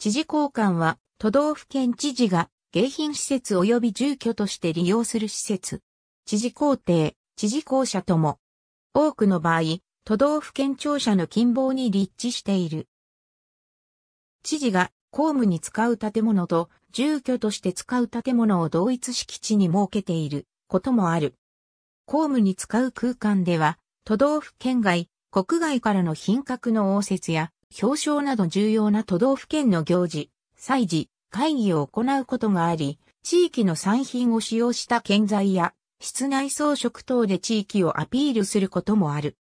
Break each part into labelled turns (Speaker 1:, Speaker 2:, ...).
Speaker 1: 知事公館は都道府県知事が迎賓施設及び住居として利用する施設。知事公邸、知事公舎とも。多くの場合、都道府県庁舎の近傍に立地している。知事が公務に使う建物と住居として使う建物を同一敷地に設けていることもある。公務に使う空間では、都道府県外、国外からの品格の応接や表彰など重要な都道府県の行事、祭事、会議を行うことがあり、地域の産品を使用した建材や、室内装飾等で地域をアピールすることもある。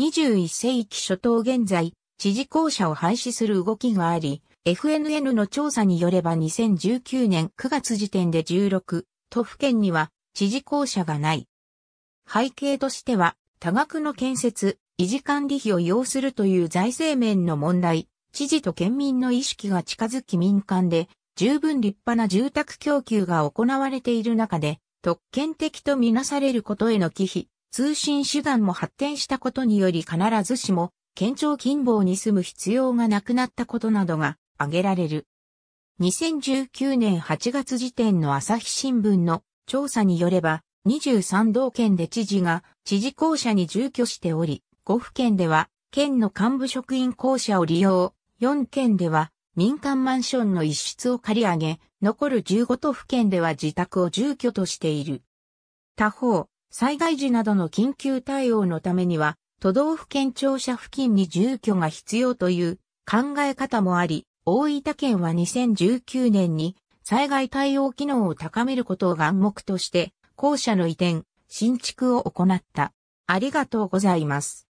Speaker 1: 21世紀初頭現在、知事公社を廃止する動きがあり、FNN の調査によれば2019年9月時点で16都府県には知事公社がない。背景としては多額の建設、維持管理費を要するという財政面の問題、知事と県民の意識が近づき民間で十分立派な住宅供給が行われている中で、特権的とみなされることへの忌避、通信手段も発展したことにより必ずしも、県庁近傍に住む必要がなくなったことなどが挙げられる。2019年8月時点の朝日新聞の調査によれば、23道県で知事が知事公舎に住居しており、5府県では、県の幹部職員公社を利用、4県では、民間マンションの一室を借り上げ、残る15都府県では自宅を住居としている。他方、災害時などの緊急対応のためには、都道府県庁舎付近に住居が必要という考え方もあり、大分県は2019年に災害対応機能を高めることを願目として、校舎の移転、新築を行った。ありがとうございます。